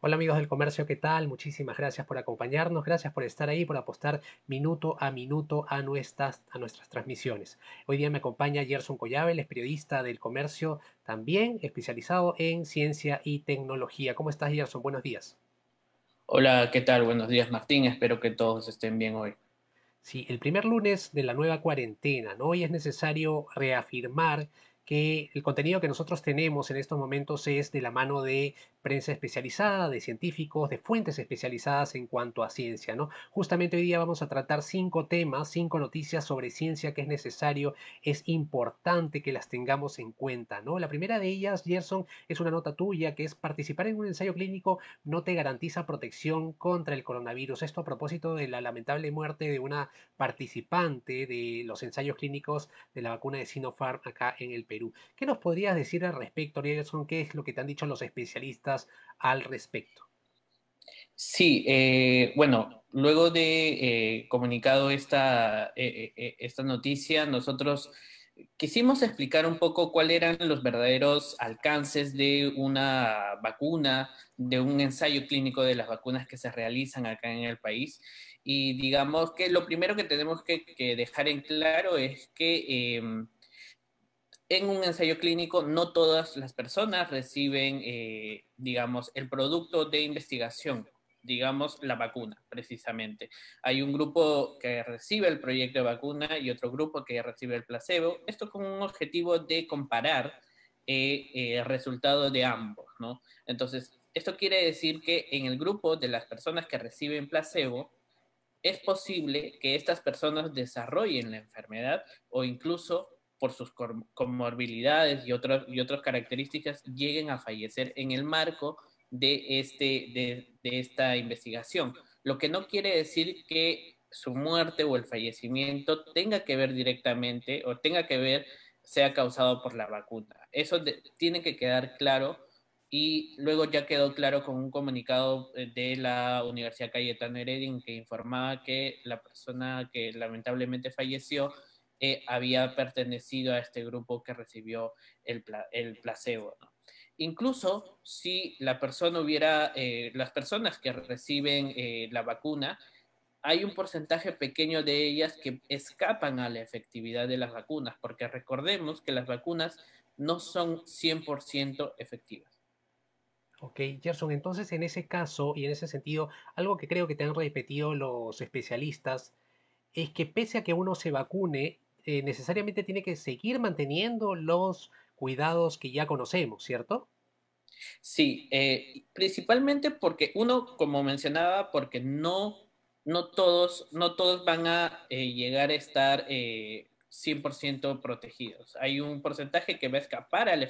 Hola amigos del comercio, ¿qué tal? Muchísimas gracias por acompañarnos, gracias por estar ahí, por apostar minuto a minuto a nuestras, a nuestras transmisiones. Hoy día me acompaña Gerson Collabel, es periodista del comercio también, especializado en ciencia y tecnología. ¿Cómo estás Gerson? Buenos días. Hola, ¿qué tal? Buenos días Martín, espero que todos estén bien hoy. Sí, el primer lunes de la nueva cuarentena, ¿no? Hoy es necesario reafirmar que el contenido que nosotros tenemos en estos momentos es de la mano de prensa especializada, de científicos, de fuentes especializadas en cuanto a ciencia, ¿no? Justamente hoy día vamos a tratar cinco temas, cinco noticias sobre ciencia que es necesario, es importante que las tengamos en cuenta, ¿no? La primera de ellas, Gerson, es una nota tuya que es participar en un ensayo clínico no te garantiza protección contra el coronavirus. Esto a propósito de la lamentable muerte de una participante de los ensayos clínicos de la vacuna de Sinopharm acá en el Perú. ¿Qué nos podrías decir al respecto, Orielson? ¿Qué es lo que te han dicho los especialistas al respecto? Sí, eh, bueno, luego de eh, comunicado esta, eh, esta noticia, nosotros quisimos explicar un poco cuáles eran los verdaderos alcances de una vacuna, de un ensayo clínico de las vacunas que se realizan acá en el país. Y digamos que lo primero que tenemos que dejar en claro es que em, en un ensayo clínico no todas las personas reciben, eh, digamos, el producto de investigación, digamos, la vacuna, precisamente. Hay un grupo que recibe el proyecto de vacuna y otro grupo que recibe el placebo. Esto con un objetivo de comparar eh, eh, el resultado de ambos, ¿no? Entonces, esto quiere decir que en el grupo de las personas que reciben placebo, es posible que estas personas desarrollen la enfermedad o incluso por sus comorbilidades y, y otras características lleguen a fallecer en el marco de, este, de, esta investigación. Lo que no quiere decir que su muerte o el fallecimiento tenga que ver directamente o tenga que ver sea causado por la vacuna. Eso tiene que quedar claro y luego ya quedó claro con un comunicado eh, de la Universidad Cayetano Heredin que informaba que la persona que lamentablemente falleció eh, había pertenecido a este grupo que recibió el, placebo. Incluso si la persona hubiera, eh, las personas que reciben eh, la vacuna, hay un porcentaje pequeño de ellas que escapan a la efectividad de las vacunas, porque recordemos que las vacunas no son 100% efectivas. Ok, Gerson, entonces en ese caso y en ese sentido, algo que creo que te han repetido los especialistas es que pese a que uno se vacune, eh, necesariamente tiene que seguir manteniendo los cuidados que ya conocemos, ¿cierto? Sí, eh, principalmente porque uno, como mencionaba, porque no, no, todos, no todos van a eh, llegar a estar 100% protegidos. Hay un porcentaje que va a escapar a la,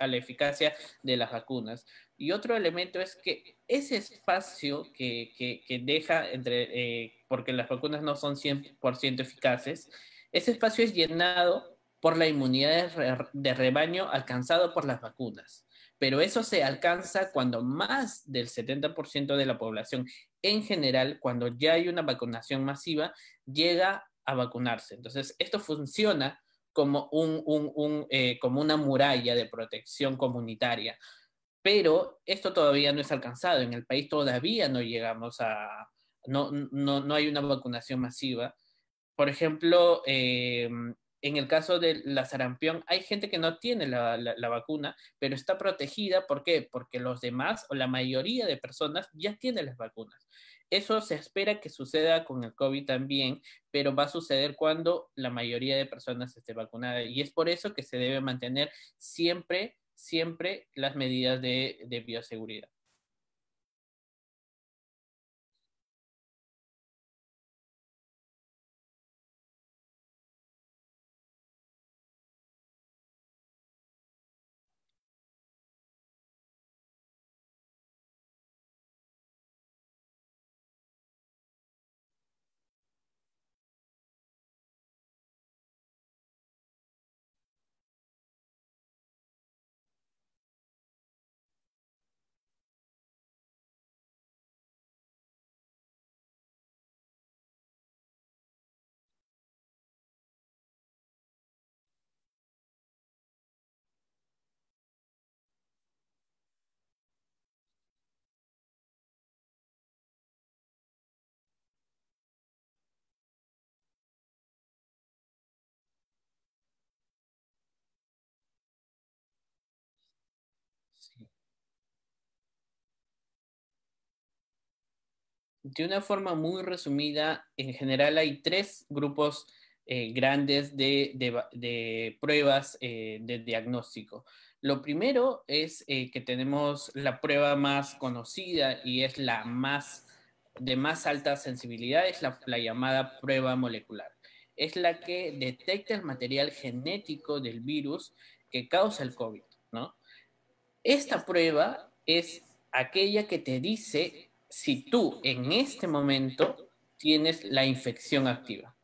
a la eficacia de las vacunas. Y otro elemento es que ese espacio que, deja entre, porque las vacunas no son 100% eficaces, ese espacio es llenado por la inmunidad de rebaño alcanzado por las vacunas, pero eso se alcanza cuando más del 70% de la población en general, cuando ya hay una vacunación masiva, llega a vacunarse. Entonces, esto funciona como, eh, como una muralla de protección comunitaria, pero esto todavía no es alcanzado. En el país todavía no llegamos a, no, no, no hay una vacunación masiva por ejemplo, em, en el caso de la sarampión, hay gente que no tiene la, vacuna, pero está protegida. ¿Por qué? Porque los demás o la mayoría de personas ya tienen las vacunas. Eso se espera que suceda con el COVID también, pero va a suceder cuando la mayoría de personas esté vacunada. Y es por eso que se debe mantener siempre, siempre las medidas de bioseguridad. de una forma muy resumida, en general hay tres grupos eh, grandes de, pruebas eh, de diagnóstico. Lo primero es eh, que tenemos la prueba más conocida y es la más de más alta sensibilidad, es la, llamada prueba molecular. Es la que detecta el material genético del virus que causa el COVID, Esta prueba es aquella que te dice si tú en este momento tienes la infección activa.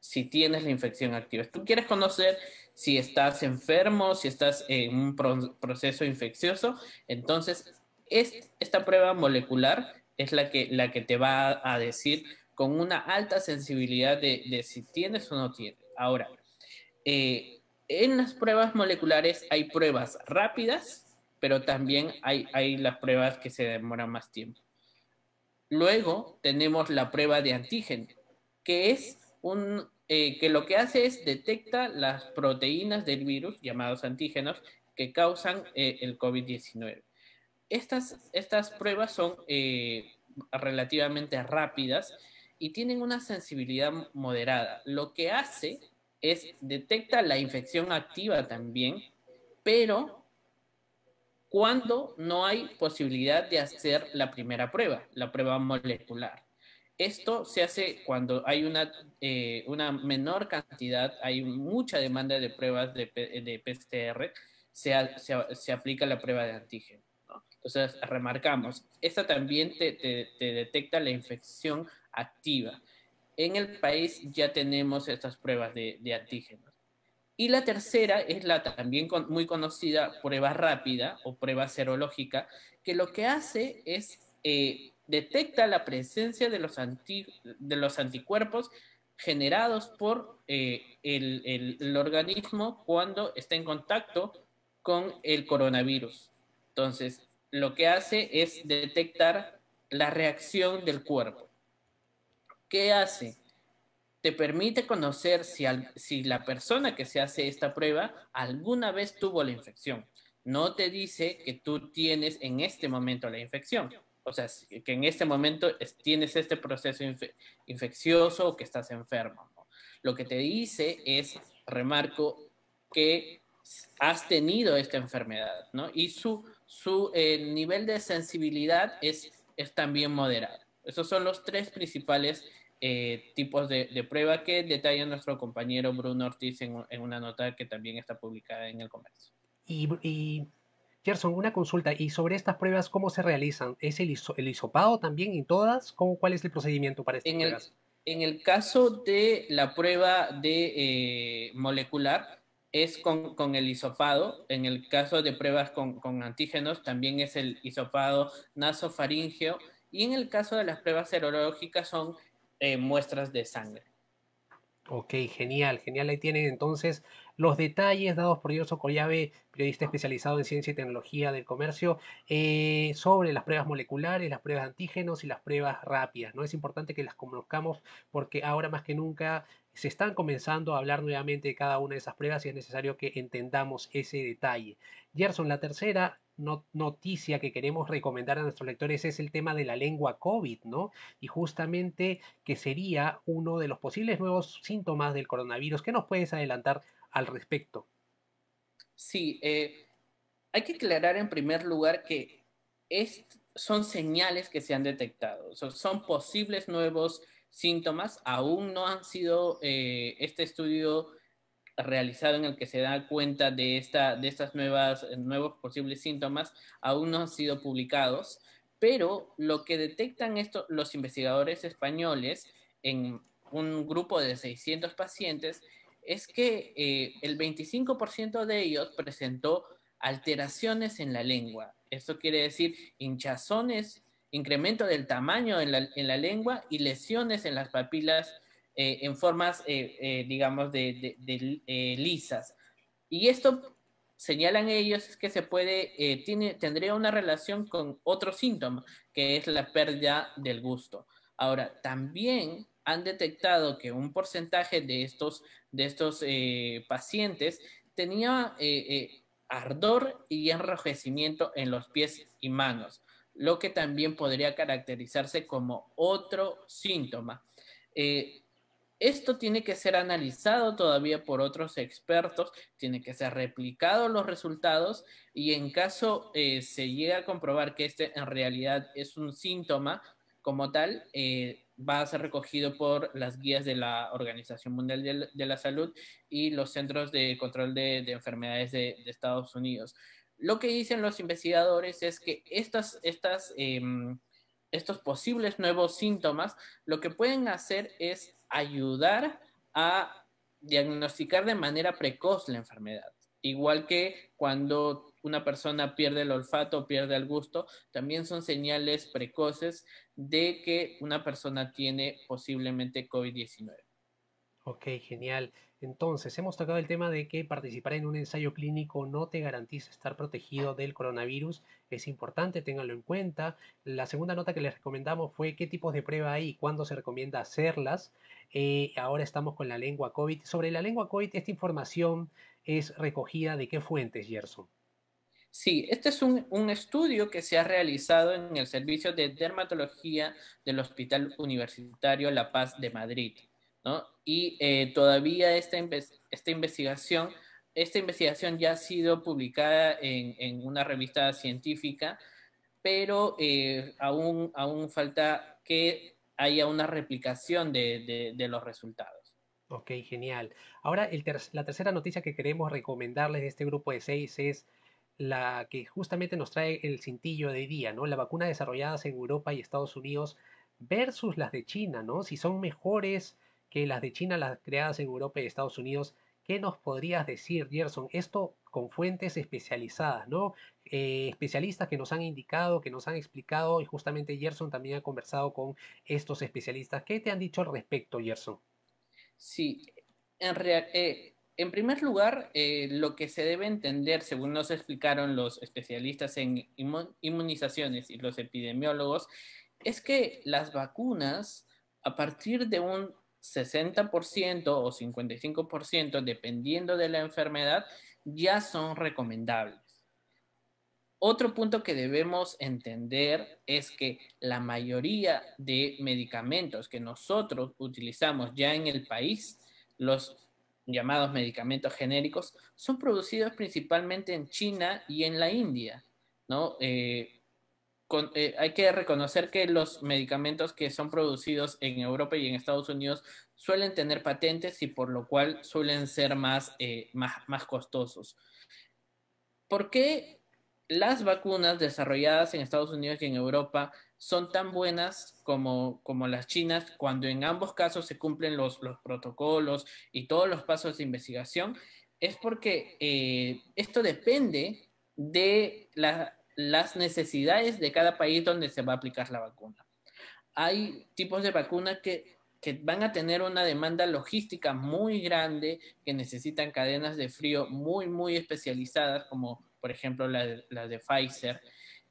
Si tienes la infección activa. Tú quieres conocer si estás enfermo, si estás en un proceso infeccioso, entonces esta prueba molecular es la que, te va a decir con una alta sensibilidad de, si tienes o no tienes. Ahora, eh, en las pruebas moleculares hay pruebas rápidas, pero también hay las pruebas que se demoran más tiempo. Luego tenemos la prueba de antígeno, que es eh, que lo que hace es detecta las proteínas del virus, llamados antígenos, que causan eh, el COVID-19. Estas, pruebas son eh, relativamente rápidas y tienen una sensibilidad moderada. Lo que hace es detecta la infección activa también, pero cuando no hay posibilidad de hacer la primera prueba, la prueba molecular. Esto se hace cuando hay una, eh, una menor cantidad, hay mucha demanda de pruebas de, de PCR, se, se, aplica la prueba de antígeno. Entonces, remarcamos, esta también te, te, te detecta la infección activa. En el país ya tenemos estas pruebas de, de antígenos. Y la tercera es la también muy conocida prueba rápida o prueba serológica, que lo que hace es eh, detecta la presencia de los, de los anticuerpos generados por eh, el, el, organismo cuando está en contacto con el coronavirus. Entonces, lo que hace es detectar la reacción del cuerpo. ¿Qué hace? te permite conocer si, si la persona que se hace esta prueba alguna vez tuvo la infección. No te dice que tú tienes en este momento la infección. O sea, que en este momento tienes este proceso infeccioso o que estás enfermo. Lo que te dice es, remarco, que has tenido esta enfermedad, ¿no? Y su, su eh, nivel de sensibilidad es, es también moderado. Esos son los tres principales eh, tipos de, de, prueba que detalla nuestro compañero Bruno Ortiz en, una nota que también está publicada en el comercio. Y, y, Gerson, una consulta, ¿y sobre estas pruebas cómo se realizan? ¿Es el, isopado hisopado también en todas? ¿Cómo, ¿Cuál es el procedimiento para estas en El, en el caso de la prueba de eh, molecular, es con, el hisopado. En el caso de pruebas con, con, antígenos, también es el hisopado nasofaringeo. Y en el caso de las pruebas serológicas son eh, muestras de sangre. Ok, genial, genial. Ahí tienen entonces los detalles dados por Yoso Collave, periodista especializado en ciencia y tecnología del comercio, eh, sobre las pruebas moleculares, las pruebas de antígenos y las pruebas rápidas. ¿no? Es importante que las conozcamos porque ahora más que nunca se están comenzando a hablar nuevamente de cada una de esas pruebas y es necesario que entendamos ese detalle. Gerson, la tercera noticia que queremos recomendar a nuestros lectores es el tema de la lengua COVID, ¿no? Y justamente que sería uno de los posibles nuevos síntomas del coronavirus. ¿Qué nos puedes adelantar al respecto? Sí, eh, hay que aclarar en primer lugar que son señales que se han detectado, son posibles nuevos síntomas, aún no han sido, eh, este estudio realizado en el que se da cuenta de, esta, de estas nuevas, eh, nuevos posibles síntomas aún no han sido publicados, pero lo que detectan esto, los investigadores españoles en un grupo de 600 pacientes es que eh, el 25% de ellos presentó alteraciones en la lengua. Esto quiere decir hinchazones, incremento del tamaño en la lengua y lesiones en las papilas eh, en formas, eh, eh, digamos, de, lisas. Y esto, señalan ellos, es que se puede, tiene, tendría una relación con otro síntoma, que es la pérdida del gusto. Ahora, también han detectado que un porcentaje de estos, de estos pacientes tenía ardor y enrojecimiento en los pies y manos, lo que también podría caracterizarse como otro síntoma. Esto tiene que ser analizado todavía por otros expertos, tiene que ser replicados los resultados y en caso eh, se llegue a comprobar que este en realidad es un síntoma como tal, eh, va a ser recogido por las guías de la Organización Mundial de, la Salud y los Centros de Control de, Enfermedades de, Estados Unidos. Lo que dicen los investigadores es que estas, em, estos posibles nuevos síntomas lo que pueden hacer es ayudar a diagnosticar de manera precoz la enfermedad. Igual que cuando una persona pierde el olfato o pierde el gusto, también son señales precoces de que una persona tiene posiblemente COVID-19. Ok, genial. Entonces, hemos tocado el tema de que participar en un ensayo clínico no te garantiza estar protegido del coronavirus. Es importante, ténganlo en cuenta. La segunda nota que les recomendamos fue qué tipos de prueba hay y cuándo se recomienda hacerlas. Eh, ahora estamos con la lengua COVID. Sobre la lengua COVID, esta información es recogida de qué fuentes, Gerson. Sí, este es un, un, estudio que se ha realizado en el servicio de dermatología del Hospital Universitario La Paz de Madrid. Y eh, todavía esta, esta investigación, esta investigación ya ha sido publicada en, una revista científica, pero eh, aún, aún falta que haya una replicación de, de, los resultados. Ok, genial. Ahora, la tercera noticia que queremos recomendarles de este grupo de seis es la que justamente nos trae el cintillo de día, ¿no? La vacuna desarrolladas en Europa y Estados Unidos versus las de China, ¿no? Si son mejores que las de China, las creadas en Europa y Estados Unidos. ¿Qué nos podrías decir, Gerson? Esto con fuentes especializadas, ¿no? Eh, especialistas que nos han indicado, que nos han explicado, y justamente Gerson también ha conversado con estos especialistas. ¿Qué te han dicho al respecto, Gerson? Sí, en, eh, en primer lugar, eh, lo que se debe entender, según nos explicaron los especialistas en inmunizaciones y los epidemiólogos, es que las vacunas, a partir de un 60% o 55%, dependiendo de la enfermedad, ya son recomendables. Otro punto que debemos entender es que la mayoría de medicamentos que nosotros utilizamos ya en el país, los llamados medicamentos genéricos, son producidos principalmente en China y en la India, ¿no? Eh, eh, hay que reconocer que los medicamentos que son producidos en Europa y en Estados Unidos suelen tener patentes y por lo cual suelen ser más, eh, más, costosos. ¿Por qué las vacunas desarrolladas en Estados Unidos y en Europa son tan buenas como, las chinas cuando en ambos casos se cumplen los, los protocolos y todos los pasos de investigación? Es porque eh, esto depende de la las necesidades de cada país donde se va a aplicar la vacuna. Hay tipos de vacunas que, van a tener una demanda logística muy grande, que necesitan cadenas de frío muy, muy especializadas, como por ejemplo la de, Pfizer,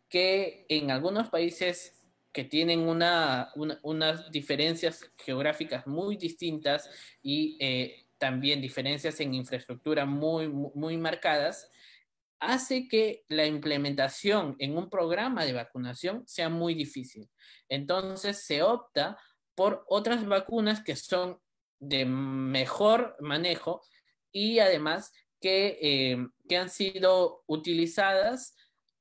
que en algunos países que tienen una, unas diferencias geográficas muy distintas y eh, también diferencias en infraestructura muy, muy marcadas, hace que la implementación en un programa de vacunación sea muy difícil. Entonces se opta por otras vacunas que son de mejor manejo y además que, eh, que han sido utilizadas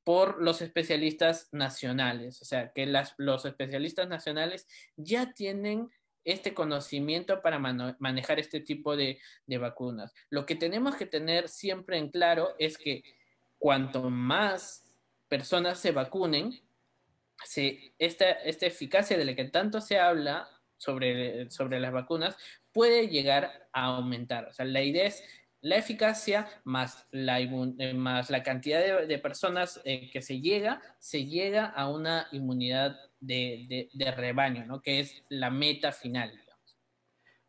por los especialistas nacionales. O sea, que los especialistas nacionales ya tienen este conocimiento para manejar este tipo de, vacunas. Lo que tenemos que tener siempre en claro es que cuanto más personas se vacunen, esta, eficacia de la que tanto se habla sobre, sobre las vacunas puede llegar a aumentar. O sea, la idea es la eficacia más la, eh, más la cantidad de, personas eh, que se llega, se llega a una inmunidad de, rebaño, que es la meta final.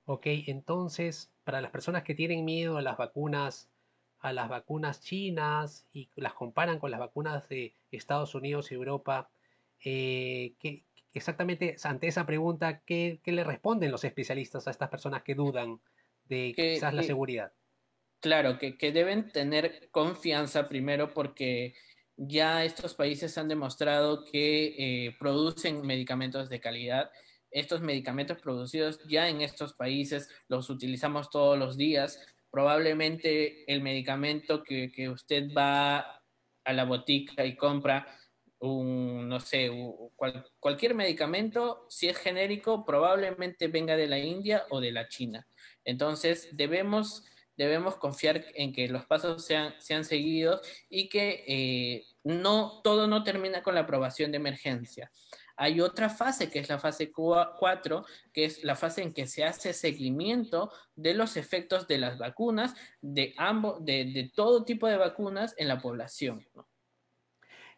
Ok, entonces, para las personas que tienen miedo a las vacunas, a las vacunas chinas y las comparan con las vacunas de Estados Unidos y Europa, eh, exactamente ante esa pregunta, ¿qué, le responden los especialistas a estas personas que dudan de que, quizás la seguridad? Claro, que, deben tener confianza primero porque ya estos países han demostrado que eh, producen medicamentos de calidad. Estos medicamentos producidos ya en estos países los utilizamos todos los días probablemente el medicamento que, usted va a la botica y compra, un, no sé, cualquier medicamento, si es genérico, probablemente venga de la India o de la China. Entonces, debemos, debemos confiar en que los pasos sean, sean seguidos y que eh, no, todo no termina con la aprobación de emergencia. Hay otra fase que es la fase 4, que es la fase en que se hace seguimiento de los efectos de las vacunas, de, ambos, de, todo tipo de vacunas en la población.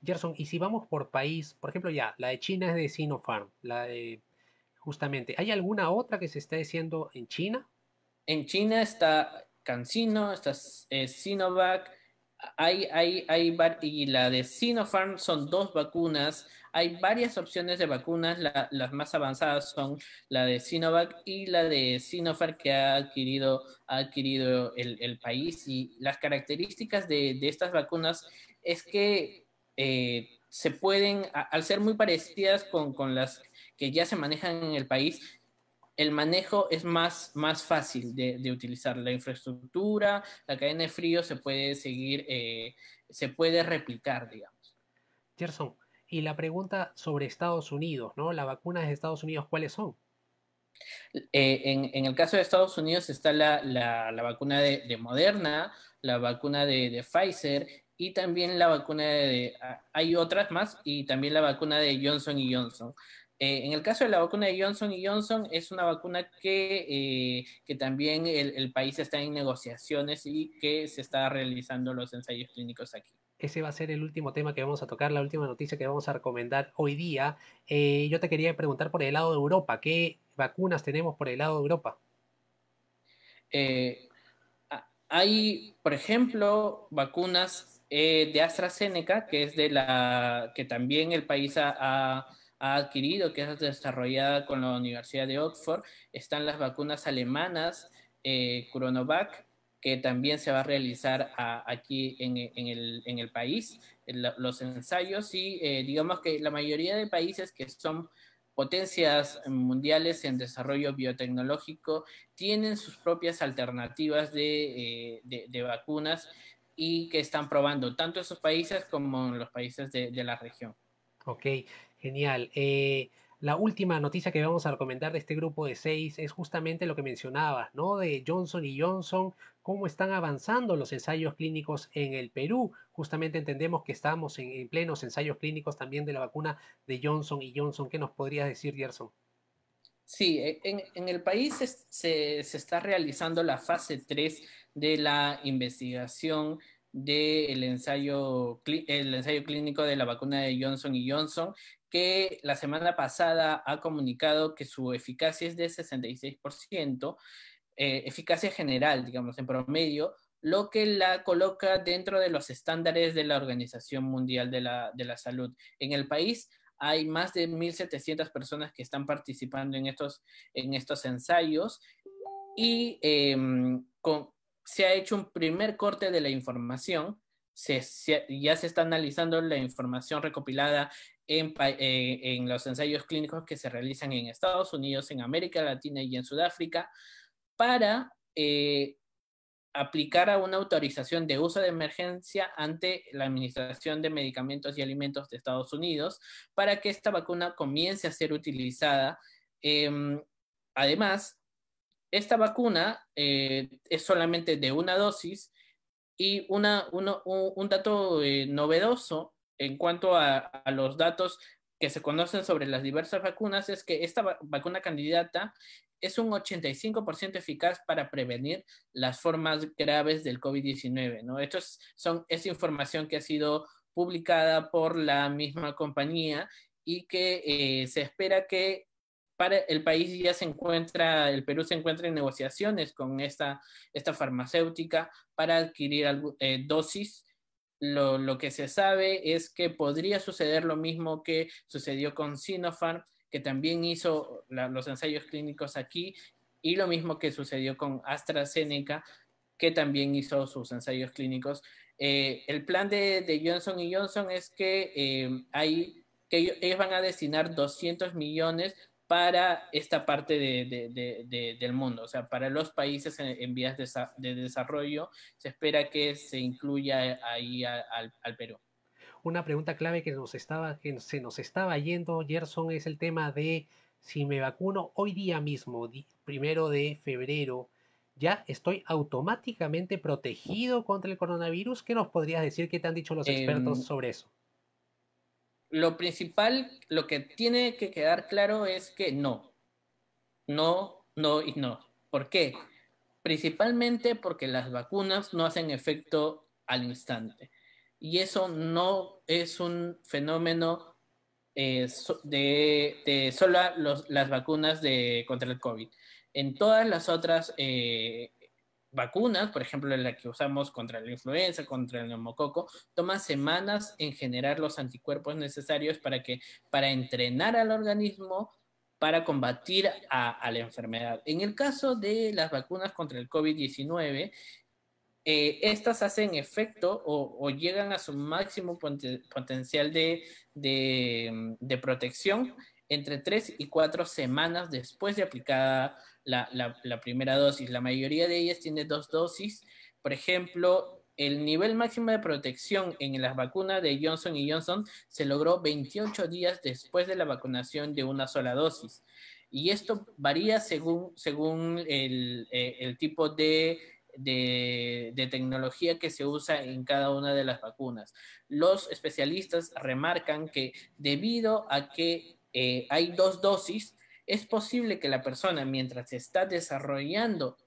Gerson, y si vamos por país, por ejemplo, ya, la de China es de Sinopharm, la de, justamente, ¿hay alguna otra que se está haciendo en China? En China está CanSino, está eh, Sinovac, hay, hay, hay, y la de Sinopharm son dos vacunas hay varias opciones de vacunas, las más avanzadas son la de Sinovac y la de Sinopharm que ha adquirido, adquirido el, país. Y las características de, estas vacunas es que eh, se pueden, al ser muy parecidas con, las que ya se manejan en el país, el manejo es más, más fácil de, utilizar. La infraestructura, la cadena de frío se puede seguir, eh, se puede replicar, digamos y la pregunta sobre Estados Unidos, ¿no? Las vacunas de Estados Unidos, ¿cuáles son? Eh, en, el caso de Estados Unidos está la, la, vacuna de, Moderna, la vacuna de, Pfizer y también la vacuna de, ah, Hay otras más y también la vacuna de Johnson y Johnson. Eh, en el caso de la vacuna de Johnson y Johnson, es una vacuna que, eh, que también el, el país está en negociaciones y que se está realizando los ensayos clínicos aquí ese va a ser el último tema que vamos a tocar, la última noticia que vamos a recomendar hoy día. Eh, yo te quería preguntar por el lado de Europa, ¿qué vacunas tenemos por el lado de Europa? Eh, hay, por ejemplo, vacunas eh, de AstraZeneca, que es de la que también el país ha, adquirido, que es desarrollada con la Universidad de Oxford, están las vacunas alemanas, eh, Cronovac, que también se va a realizar aquí e, en, el, país, los ensayos y eh, digamos que la mayoría de países que son potencias mundiales en desarrollo biotecnológico tienen sus propias alternativas de, eh, vacunas y que están probando tanto esos países como los países de, la región. Ok, genial. Eh, la última noticia que vamos a recomendar de este grupo de seis es justamente lo que mencionabas, ¿no? De Johnson y Johnson cómo están avanzando los ensayos clínicos en el Perú. Justamente entendemos que estamos en, plenos ensayos clínicos también de la vacuna de Johnson y Johnson. ¿Qué nos podrías decir, Gerson? Sí, e, en, el país se, se, está realizando la fase 3 de la investigación del ensayo, el ensayo clínico de la vacuna de Johnson y Johnson, que la semana pasada ha comunicado que su eficacia es de 66%. Eh, eficacia general, digamos, en promedio, lo que la coloca dentro de los estándares de la Organización Mundial de la, de la Salud. En el país hay más de 1.700 personas que están participando en estos, en estos ensayos y em, se ha hecho un primer corte de la información. ya se está analizando la información recopilada en, eh, en los ensayos clínicos que se realizan en Estados Unidos, en América Latina y en Sudáfrica para eh, aplicar a una autorización de uso de emergencia ante la Administración de Medicamentos y Alimentos de Estados Unidos para que esta vacuna comience a ser utilizada. Em, además, esta vacuna eh, es solamente de una dosis y un, dato eh, novedoso en cuanto a, los datos que se conocen sobre las diversas vacunas es que esta vacuna candidata es un 85% eficaz para prevenir las formas graves del COVID-19. ¿no? Estos son, es información que ha sido publicada por la misma compañía y que eh, se espera que para el país ya se encuentra, el Perú se encuentra en negociaciones con esta, esta farmacéutica para adquirir eh, dosis. Lo, lo, que se sabe es que podría suceder lo mismo que sucedió con Sinopharm, que también hizo los ensayos clínicos aquí, y lo mismo que sucedió con AstraZeneca, que también hizo sus ensayos clínicos. Eh, el plan de, Johnson y Johnson es que eh, que ellos, van a destinar 200 millones para esta parte del mundo, o sea, para los países en, vías de, desarrollo, se espera que se incluya ahí al Perú una pregunta clave que, nos estaba, que se nos estaba yendo, Gerson, es el tema de si me vacuno hoy día mismo, primero de febrero, ya estoy automáticamente protegido contra el coronavirus. ¿Qué nos podrías decir? ¿Qué te han dicho los expertos em, sobre eso? Lo principal, lo que tiene que quedar claro es que no. No, no y no. ¿Por qué? Principalmente porque las vacunas no hacen efecto al instante y eso no es un fenómeno eh, de, solo las vacunas contra el COVID. En todas las otras eh, vacunas, por ejemplo, la que usamos contra la influenza, contra el neumococo, toma semanas en generar los anticuerpos necesarios para que, para entrenar al organismo para combatir a la enfermedad. En el caso de las vacunas contra el COVID-19, eh, estas hacen efecto o, llegan a su máximo potencial de, protección entre tres y cuatro semanas después de aplicada la, primera dosis. La mayoría de ellas tiene dos dosis. Por ejemplo, el nivel máximo de protección en las vacunas de Johnson y Johnson se logró 28 días después de la vacunación de una sola dosis. Y esto varía según, según el eh, tipo de de, tecnología que se usa en cada una de las vacunas. Los especialistas remarcan que debido a que eh, hay dos dosis, es posible que la persona mientras está desarrollando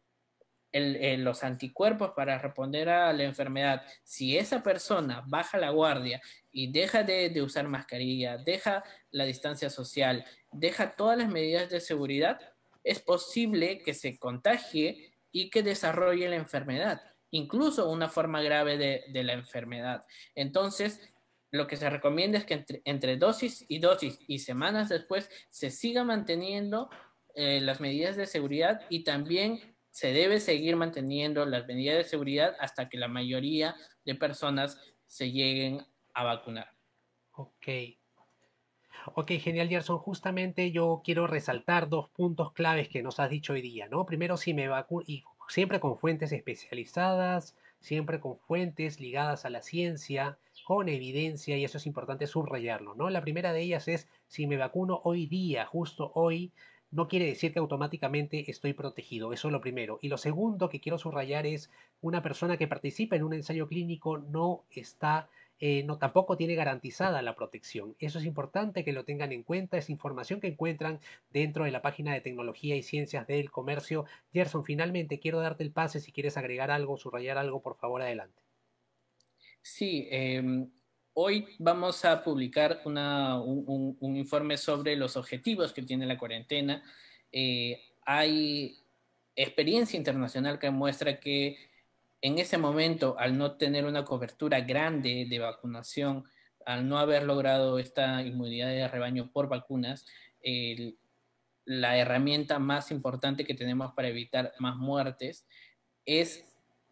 eh, los anticuerpos para responder a la enfermedad, si esa persona baja la guardia y deja de usar mascarilla, deja la distancia social, deja todas las medidas de seguridad, es posible que se contagie y que desarrolle la enfermedad, incluso una forma grave de, la enfermedad. Entonces, lo que se recomienda es que entre, dosis y dosis y semanas después se siga manteniendo eh, las medidas de seguridad y también se debe seguir manteniendo las medidas de seguridad hasta que la mayoría de personas se lleguen a vacunar. Ok. Ok, genial, Gerson. Justamente yo quiero resaltar dos puntos claves que nos has dicho hoy día, ¿no? Primero, si me vacuno, y siempre con fuentes especializadas, siempre con fuentes ligadas a la ciencia, con evidencia, y eso es importante subrayarlo, ¿no? La primera de ellas es, si me vacuno hoy día, justo hoy, no quiere decir que automáticamente estoy protegido, eso es lo primero. Y lo segundo que quiero subrayar es, una persona que participa en un ensayo clínico no está eh, no, tampoco tiene garantizada la protección. Eso es importante que lo tengan en cuenta, es información que encuentran dentro de la página de tecnología y ciencias del comercio. Gerson, finalmente quiero darte el pase, si quieres agregar algo, subrayar algo, por favor, adelante. Sí, em, hoy vamos a publicar un, informe sobre los objetivos que tiene la cuarentena. Eh, hay experiencia internacional que muestra que en ese momento, al no tener una cobertura grande de vacunación, al no haber logrado esta inmunidad de rebaño por vacunas, la herramienta más importante que tenemos para evitar más muertes es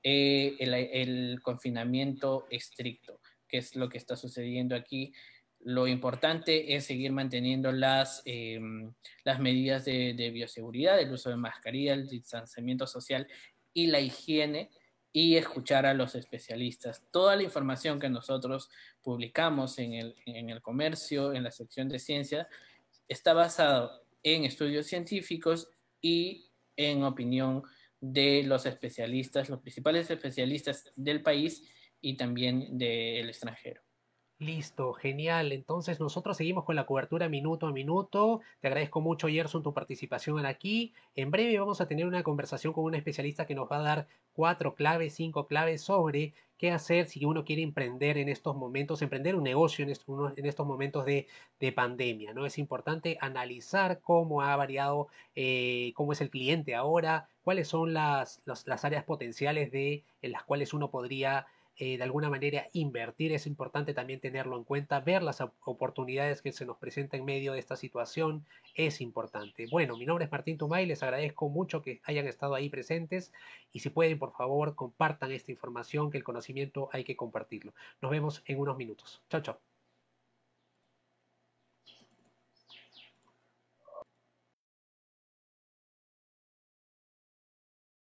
eh, el, confinamiento estricto, que es lo que está sucediendo aquí lo importante es seguir manteniendo las, em, las medidas de, de, bioseguridad, el uso de mascarilla, el distanciamiento social y la higiene y escuchar a los especialistas. Toda la información que nosotros publicamos en el, comercio, en la sección de ciencia, está basado en estudios científicos y en opinión de los especialistas, los principales especialistas del país y también del extranjero. Listo, genial. Entonces nosotros seguimos con la cobertura minuto a minuto. Te agradezco mucho, Gerson, tu participación aquí. En breve vamos a tener una conversación con un especialista que nos va a dar cuatro claves, cinco claves sobre qué hacer si uno quiere emprender en estos momentos, emprender un negocio en, estos, momentos de, pandemia. ¿no? Es importante analizar cómo ha variado, eh, cómo es el cliente ahora, cuáles son las, las áreas potenciales de, en las cuales uno podría eh, de alguna manera invertir es importante también tenerlo en cuenta, ver las oportunidades que se nos presentan en medio de esta situación es importante. Bueno, mi nombre es Martín Tumay, les agradezco mucho que hayan estado ahí presentes y si pueden, por favor, compartan esta información, que el conocimiento hay que compartirlo. Nos vemos en unos minutos. Chao, chao.